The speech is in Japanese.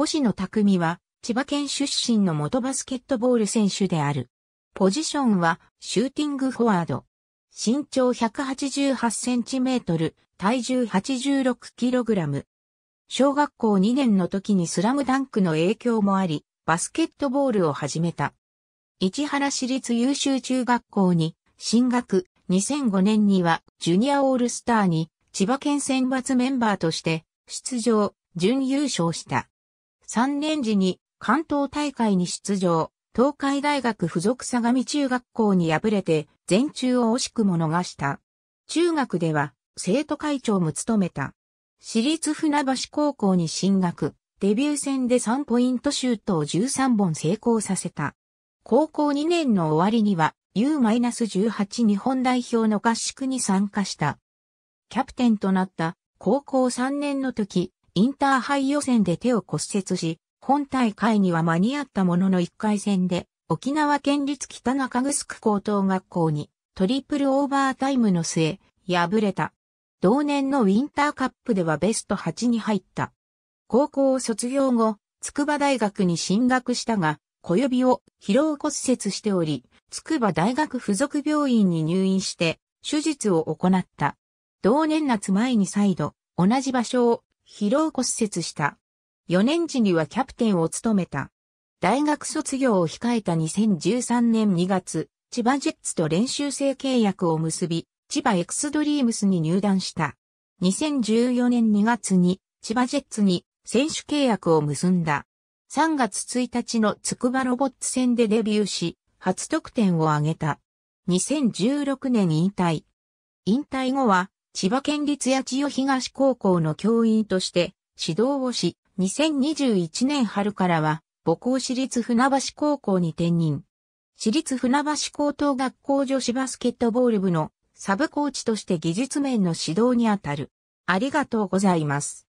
星野匠は、千葉県出身の元バスケットボール選手である。ポジションは、シューティングフォワード。身長188センチメートル、体重86キログラム。小学校2年の時にスラムダンクの影響もあり、バスケットボールを始めた。市原市立優秀中学校に進学、2005年にはジュニアオールスターに千葉県選抜メンバーとして出場、準優勝した。3年時に関東大会に出場、東海大学附属相模中学校に敗れて、全中を惜しくも逃した。中学では、生徒会長も務めた。私立船橋高校に進学、デビュー戦で3ポイントシュートを13本成功させた。高校2年の終わりには、U-18 日本代表の合宿に参加した。キャプテンとなった高校3年の時、インターハイ予選で手を骨折し、本大会には間に合ったものの1回戦で、沖縄県立北中城高等学校にトリプルオーバータイムの末、敗れた。同年のウィンターカップではベスト8に入った。高校を卒業後、筑波大学に進学したが、小指を疲労骨折しており、筑波大学附属病院に入院して、手術を行った。同年夏前に再度、同じ場所を疲労骨折した。4年時にはキャプテンを務めた。大学卒業を控えた2013年2月、千葉ジェッツと練習生契約を結び、千葉エクスドリームスに入団した。2014年2月に千葉ジェッツに選手契約を結んだ。3月1日のつくばロボッツ戦でデビューし、初得点を挙げた。2016年引退。引退後は千葉県立八千代東高校の教員として指導をし、2021年春からは母校私立船橋高校に転任。私立船橋高等学校女子バスケットボール部のサブコーチとして技術面の指導にあたる。ありがとうございます。